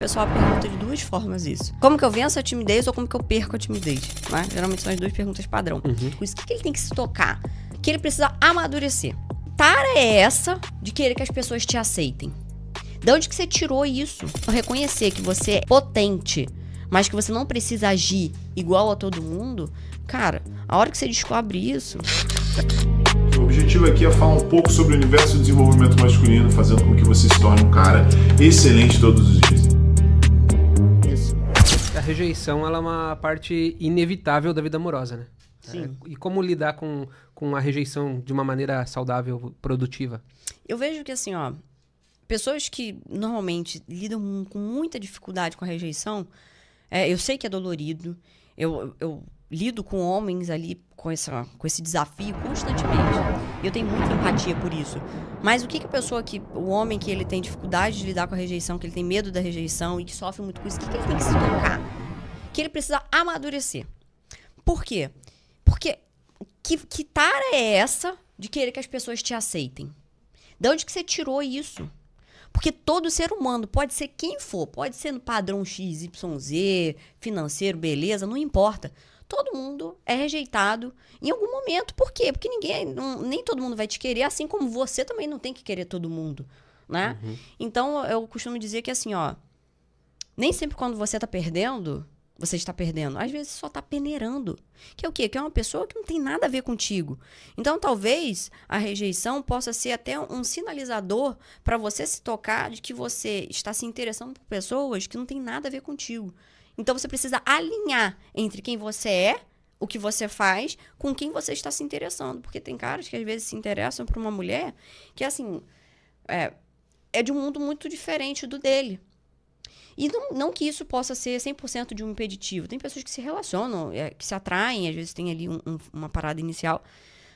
O pessoal pergunta de duas formas isso. Como que eu venço a timidez ou como que eu perco a timidez? Né? Geralmente são as duas perguntas padrão. Uhum. isso, que, que ele tem que se tocar? Que ele precisa amadurecer. Tara é essa de querer que as pessoas te aceitem. De onde que você tirou isso? Eu reconhecer que você é potente, mas que você não precisa agir igual a todo mundo, cara, a hora que você descobre isso. O objetivo aqui é falar um pouco sobre o universo do desenvolvimento masculino, fazendo com que você se torne um cara excelente todos os dias rejeição ela é uma parte inevitável da vida amorosa, né? Sim. É, e como lidar com, com a rejeição de uma maneira saudável, produtiva? Eu vejo que, assim, ó, pessoas que normalmente lidam com muita dificuldade com a rejeição, é, eu sei que é dolorido, eu, eu lido com homens ali com, essa, com esse desafio constantemente. Eu tenho muita empatia por isso. Mas o que, que a pessoa que. O homem que ele tem dificuldade de lidar com a rejeição, que ele tem medo da rejeição e que sofre muito com isso, o que, que ele tem que se tocar? que ele precisa amadurecer. Por quê? Porque que, que tara é essa de querer que as pessoas te aceitem? De onde que você tirou isso? Porque todo ser humano, pode ser quem for, pode ser no padrão X, Y, Z, financeiro, beleza, não importa. Todo mundo é rejeitado em algum momento. Por quê? Porque ninguém, não, nem todo mundo vai te querer, assim como você também não tem que querer todo mundo, né? Uhum. Então, eu costumo dizer que assim, ó, nem sempre quando você tá perdendo, você está perdendo? Às vezes só está peneirando. Que é o quê? Que é uma pessoa que não tem nada a ver contigo. Então, talvez a rejeição possa ser até um sinalizador para você se tocar de que você está se interessando por pessoas que não tem nada a ver contigo. Então, você precisa alinhar entre quem você é, o que você faz, com quem você está se interessando. Porque tem caras que às vezes se interessam por uma mulher que, assim, é, é de um mundo muito diferente do dele. E não, não que isso possa ser 100% de um impeditivo. Tem pessoas que se relacionam, é, que se atraem, às vezes tem ali um, um, uma parada inicial.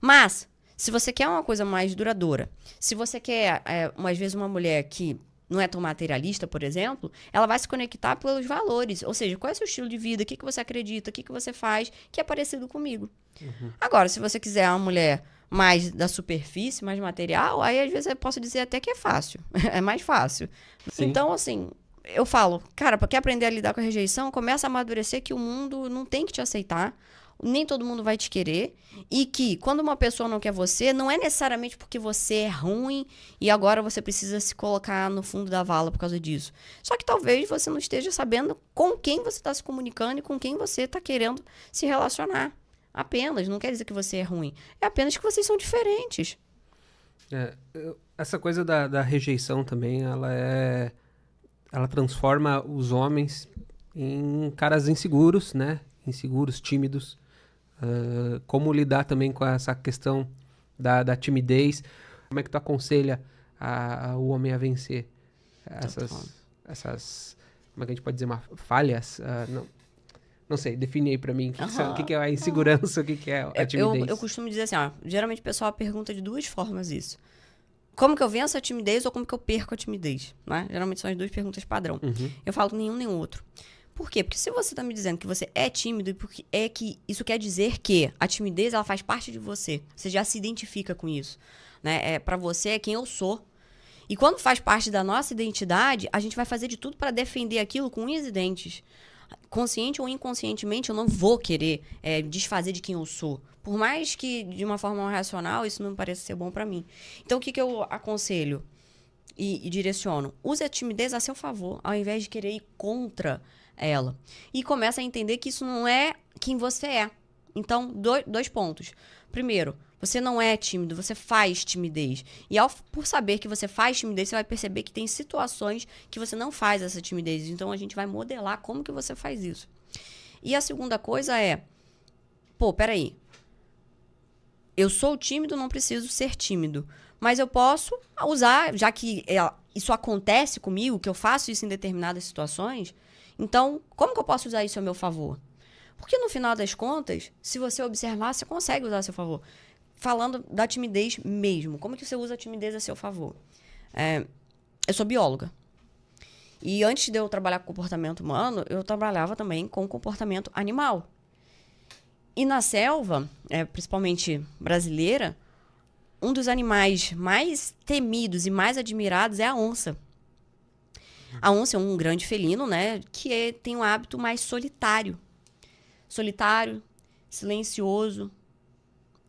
Mas, se você quer uma coisa mais duradoura, se você quer, é, às vezes, uma mulher que não é tão materialista, por exemplo, ela vai se conectar pelos valores. Ou seja, qual é o seu estilo de vida, o que, que você acredita, o que, que você faz, que é parecido comigo. Uhum. Agora, se você quiser uma mulher mais da superfície, mais material, aí às vezes eu posso dizer até que é fácil. é mais fácil. Sim. Então, assim, eu falo, cara, para quer aprender a lidar com a rejeição, começa a amadurecer que o mundo não tem que te aceitar, nem todo mundo vai te querer e que quando uma pessoa não quer você, não é necessariamente porque você é ruim e agora você precisa se colocar no fundo da vala por causa disso. Só que talvez você não esteja sabendo com quem você está se comunicando e com quem você está querendo se relacionar. Apenas, não quer dizer que você é ruim. É apenas que vocês são diferentes. É, eu, essa coisa da, da rejeição também, ela é ela transforma os homens em caras inseguros, né? Inseguros, tímidos. Uh, como lidar também com essa questão da, da timidez? Como é que tu aconselha a, a, o homem a vencer essas, tá essas, como é que a gente pode dizer, uma, falhas? Uh, não, não sei, define aí pra mim o que, uhum. que, que, é a insegurança, o que, que é a timidez. Eu, eu costumo dizer assim, ó, geralmente o pessoal pergunta de duas formas isso como que eu venço a timidez ou como que eu perco a timidez? Né? Geralmente são as duas perguntas padrão. Uhum. Eu falo nenhum nem outro. Por quê? Porque se você está me dizendo que você é tímido, porque é que isso quer dizer que a timidez ela faz parte de você. Você já se identifica com isso, né? É, para você é quem eu sou. E quando faz parte da nossa identidade, a gente vai fazer de tudo para defender aquilo com unhas e dentes consciente ou inconscientemente, eu não vou querer é, desfazer de quem eu sou. Por mais que, de uma forma racional, isso não pareça ser bom para mim. Então, o que, que eu aconselho e, e, direciono? Use a timidez a seu favor, ao invés de querer ir contra ela. E começa a entender que isso não é quem você é. Então, do, dois pontos primeiro, você não é tímido, você faz timidez. E ao, por saber que você faz timidez, você vai perceber que tem situações que você não faz essa timidez. Então a gente vai modelar como que você faz isso. E a segunda coisa é, pô, peraí. Eu sou tímido, não preciso ser tímido. Mas eu posso usar, já que é, isso acontece comigo, que eu faço isso em determinadas situações, então como que eu posso usar isso a meu favor? Porque no final das contas, se você observar, você consegue usar a seu favor. Falando da timidez mesmo, como é que você usa a timidez a seu favor? É, eu sou bióloga. E antes de eu trabalhar com comportamento humano, eu trabalhava também com comportamento animal. E na selva, é, principalmente brasileira, um dos animais mais temidos e mais admirados é a onça. A onça é um grande felino, né? Que é, tem um hábito mais solitário solitário, silencioso.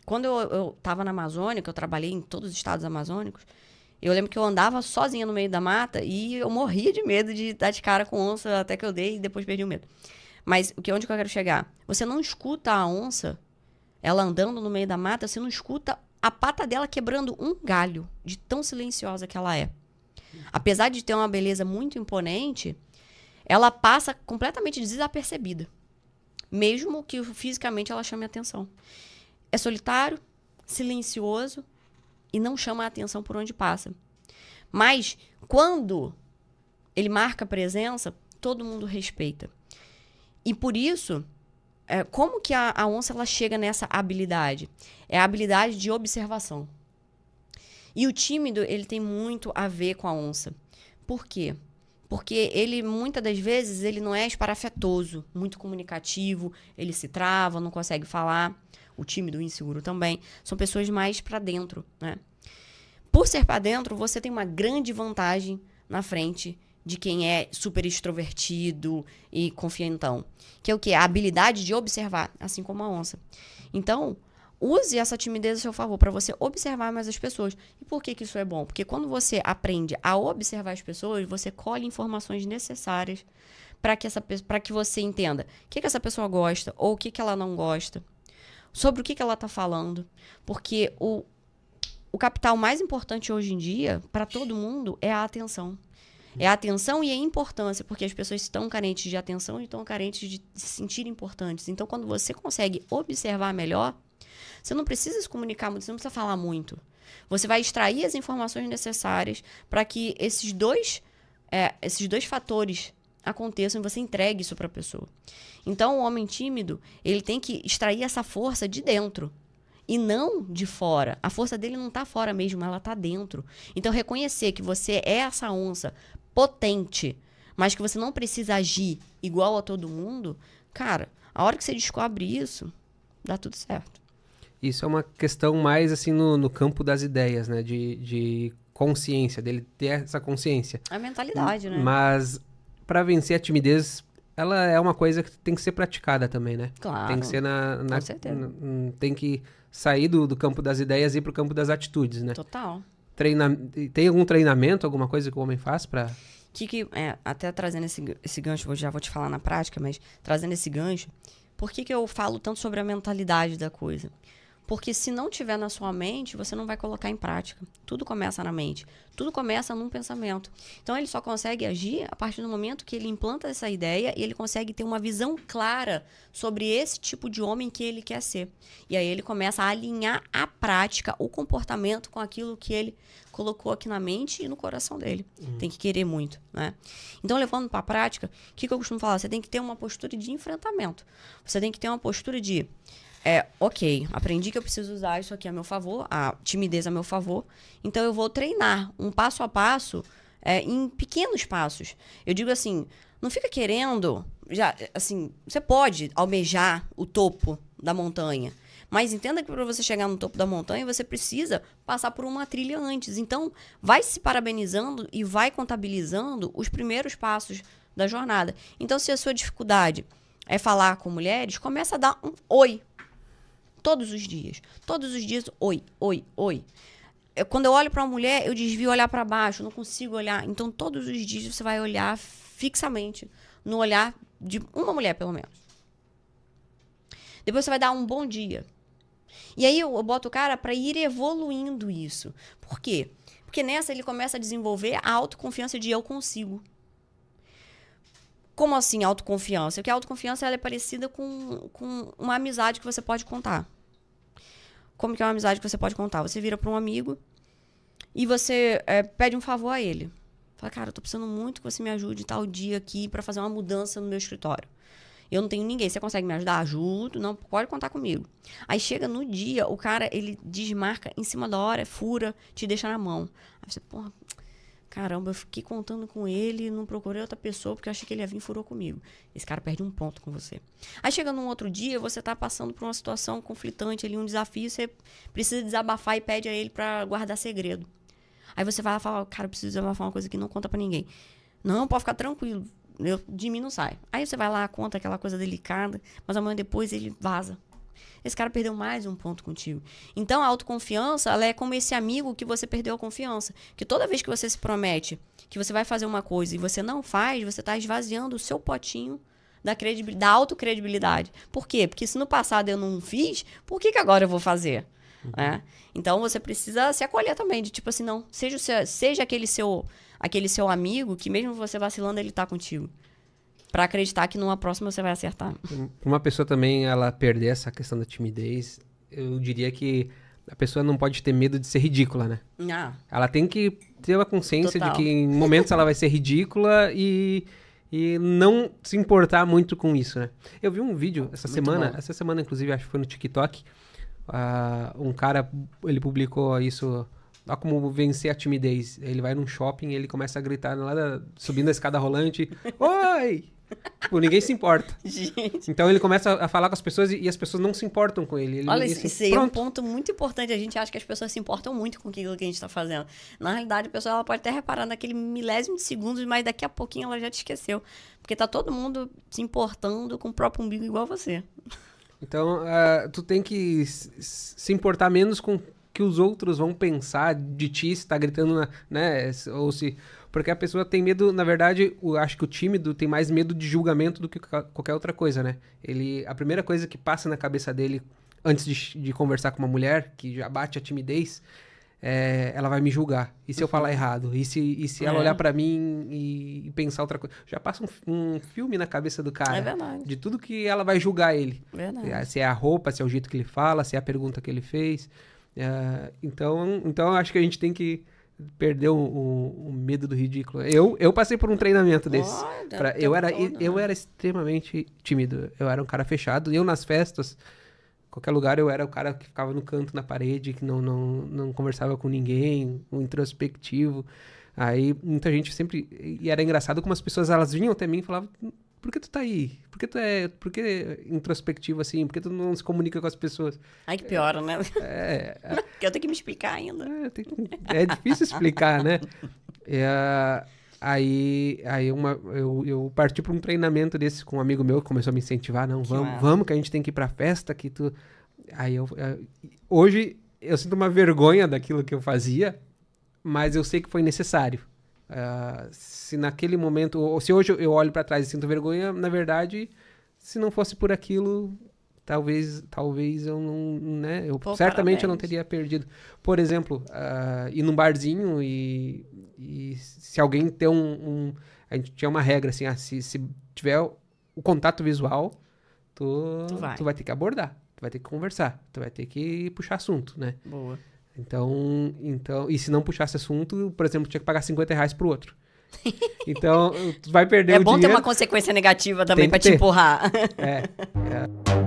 Quando eu, eu tava na Amazônia, que eu trabalhei em todos os estados amazônicos, eu lembro que eu andava sozinha no meio da mata e eu morria de medo de dar de cara com onça até que eu dei e depois perdi o medo. Mas o que onde que eu quero chegar? Você não escuta a onça, ela andando no meio da mata, você não escuta a pata dela quebrando um galho, de tão silenciosa que ela é. Apesar de ter uma beleza muito imponente, ela passa completamente desapercebida mesmo que fisicamente ela chame atenção. É solitário, silencioso e não chama a atenção por onde passa. Mas quando ele marca presença, todo mundo respeita. E por isso, é, como que a, a onça ela chega nessa habilidade? É a habilidade de observação. E o tímido, ele tem muito a ver com a onça. Por quê? porque ele muitas das vezes ele não é esparafetoso, muito comunicativo, ele se trava, não consegue falar. O tímido, o inseguro também, são pessoas mais para dentro, né? Por ser para dentro, você tem uma grande vantagem na frente de quem é super extrovertido e confiantão, que é o que a habilidade de observar, assim como a onça. Então, use essa timidez a seu favor para você observar mais as pessoas. E por que, que isso é bom? Porque quando você aprende a observar as pessoas, você colhe informações necessárias para que essa para que você entenda o que, que essa pessoa gosta ou o que, que ela não gosta, sobre o que, que ela está falando, porque o o capital mais importante hoje em dia para todo mundo é a atenção. É a atenção e a importância, porque as pessoas estão carentes de atenção e estão carentes de se sentir importantes. Então, quando você consegue observar melhor, você não precisa se comunicar muito, você não precisa falar muito. Você vai extrair as informações necessárias para que esses dois, é, esses dois fatores aconteçam e você entregue isso para a pessoa. Então, o homem tímido, ele tem que extrair essa força de dentro e não de fora. A força dele não está fora mesmo, ela está dentro. Então, reconhecer que você é essa onça potente, mas que você não precisa agir igual a todo mundo, cara, a hora que você descobre isso, dá tudo certo. Isso é uma questão mais assim no, no campo das ideias, né? De, de consciência, dele ter essa consciência. A mentalidade, né? Mas para vencer a timidez, ela é uma coisa que tem que ser praticada também, né? Claro. Tem que ser na. na Com certeza. Na, tem que sair do, do campo das ideias e ir pro campo das atitudes, né? Total. Treina, tem algum treinamento, alguma coisa que o homem faz para que, que é, até trazendo esse, esse gancho, já vou te falar na prática, mas trazendo esse gancho, por que, que eu falo tanto sobre a mentalidade da coisa? Porque se não tiver na sua mente, você não vai colocar em prática. Tudo começa na mente. Tudo começa num pensamento. Então ele só consegue agir a partir do momento que ele implanta essa ideia e ele consegue ter uma visão clara sobre esse tipo de homem que ele quer ser. E aí ele começa a alinhar a prática, o comportamento com aquilo que ele colocou aqui na mente e no coração dele. Uhum. Tem que querer muito, né? Então, levando para a prática, o que, que eu costumo falar? Você tem que ter uma postura de enfrentamento. Você tem que ter uma postura de é, ok, aprendi que eu preciso usar isso aqui a meu favor, a timidez a meu favor, então eu vou treinar um passo a passo é, em pequenos passos. Eu digo assim, não fica querendo, já, assim, você pode almejar o topo da montanha, mas entenda que para você chegar no topo da montanha, você precisa passar por uma trilha antes. Então, vai se parabenizando e vai contabilizando os primeiros passos da jornada. Então, se a sua dificuldade é falar com mulheres, começa a dar um oi Todos os dias. Todos os dias, oi, oi, oi. Eu, quando eu olho para uma mulher, eu desvio olhar para baixo, não consigo olhar. Então, todos os dias você vai olhar fixamente no olhar de uma mulher, pelo menos. Depois você vai dar um bom dia. E aí eu, eu boto o cara para ir evoluindo isso. Por quê? Porque nessa ele começa a desenvolver a autoconfiança de eu consigo. Como assim autoconfiança? Porque a autoconfiança ela é parecida com, com uma amizade que você pode contar como que é uma amizade que você pode contar? Você vira para um amigo e você é, pede um favor a ele. Fala, cara, eu tô precisando muito que você me ajude tal dia aqui para fazer uma mudança no meu escritório. Eu não tenho ninguém. Você consegue me ajudar? Ajudo. Não, pode contar comigo. Aí chega no dia, o cara, ele desmarca em cima da hora, fura, te deixa na mão. Aí você, porra, Caramba, eu fiquei contando com ele, não procurei outra pessoa porque eu achei que ele ia vir e furou comigo. Esse cara perde um ponto com você. Aí chega num outro dia, você tá passando por uma situação conflitante ali, um desafio, você precisa desabafar e pede a ele para guardar segredo. Aí você vai lá e fala, cara, eu preciso desabafar uma coisa que não conta para ninguém. Não, pode ficar tranquilo, eu, de mim não sai. Aí você vai lá, conta aquela coisa delicada, mas amanhã depois ele vaza. Esse cara perdeu mais um ponto contigo. Então, a autoconfiança, ela é como esse amigo que você perdeu a confiança. Que toda vez que você se promete que você vai fazer uma coisa e você não faz, você está esvaziando o seu potinho da, da autocredibilidade. Por quê? Porque se no passado eu não fiz, por que, que agora eu vou fazer? Uhum. É? Então você precisa se acolher também, de tipo assim, não, seja, seja aquele seu aquele seu amigo que mesmo você vacilando, ele está contigo para acreditar que numa próxima você vai acertar. Uma pessoa também, ela perder essa questão da timidez, eu diria que a pessoa não pode ter medo de ser ridícula, né? Ah. Ela tem que ter a consciência Total. de que em momentos ela vai ser ridícula e, e não se importar muito com isso, né? Eu vi um vídeo essa muito semana, bom. essa semana inclusive acho que foi no TikTok, uh, um cara ele publicou isso Olha como vencer a timidez. Ele vai num shopping ele começa a gritar lá da, subindo a escada rolante. Oi! Tipo, ninguém se importa. Gente. Então ele começa a falar com as pessoas e, as pessoas não se importam com ele. ele Olha, isso aí é um ponto muito importante. A gente acha que as pessoas se importam muito com aquilo que a gente está fazendo. Na realidade, a pessoa ela pode até reparar naquele milésimo de segundos, mas daqui a pouquinho ela já te esqueceu. Porque tá todo mundo se importando com o próprio umbigo igual você. Então, uh, tu tem que se importar menos com que os outros vão pensar de ti, se tá gritando, na, né? Ou se. Porque a pessoa tem medo, na verdade, eu acho que o tímido tem mais medo de julgamento do que qualquer outra coisa, né? Ele, a primeira coisa que passa na cabeça dele antes de, de conversar com uma mulher, que já bate a timidez, é, ela vai me julgar. E se eu falar errado? E se, e se ela é. olhar para mim e, e, pensar outra coisa? Já passa um, um, filme na cabeça do cara. É verdade. De tudo que ela vai julgar ele. Verdade. Se é a roupa, se é o jeito que ele fala, se é a pergunta que ele fez. É, então, então acho que a gente tem que perder o, o, o, medo do ridículo. Eu, eu passei por um treinamento desse. pra, tá eu, era, eu né? era extremamente tímido. Eu era um cara fechado. Eu nas festas, qualquer lugar, eu era o cara que ficava no canto, na parede, que não, não, não conversava com ninguém, um introspectivo. Aí muita gente sempre. E era engraçado como as pessoas elas vinham até mim e falavam: por que tu tá aí? Por que tu é, por que introspectivo assim? Por que tu não se comunica com as pessoas? Ai, que piora, né? É. Porque eu tenho que me explicar ainda. É, é difícil explicar, né? É, aí aí uma, eu, eu parti para um treinamento desse com um amigo meu que começou a me incentivar, não, vamos, que vamos que a gente tem que ir pra festa, que tu... Aí eu... Hoje eu sinto uma vergonha daquilo que eu fazia, mas eu sei que foi necessário. Uh, se naquele momento, ou se hoje eu olho para trás e sinto vergonha, na verdade, se não fosse por aquilo, talvez, talvez eu não, né? Eu, Pô, certamente parabéns. eu não teria perdido. Por exemplo, uh, ir num barzinho e, e se alguém tem um, um, a gente tinha uma regra assim, ah, se, se tiver o contato visual, tu, tu vai. tu vai ter que abordar, tu vai ter que conversar, tu vai ter que puxar assunto, né? Boa. Então, então, e se não puxasse assunto, por exemplo, tinha que pagar 50 reais pro outro. Então, tu vai perder é o dinheiro. É bom ter uma consequência negativa também para te empurrar. É. é.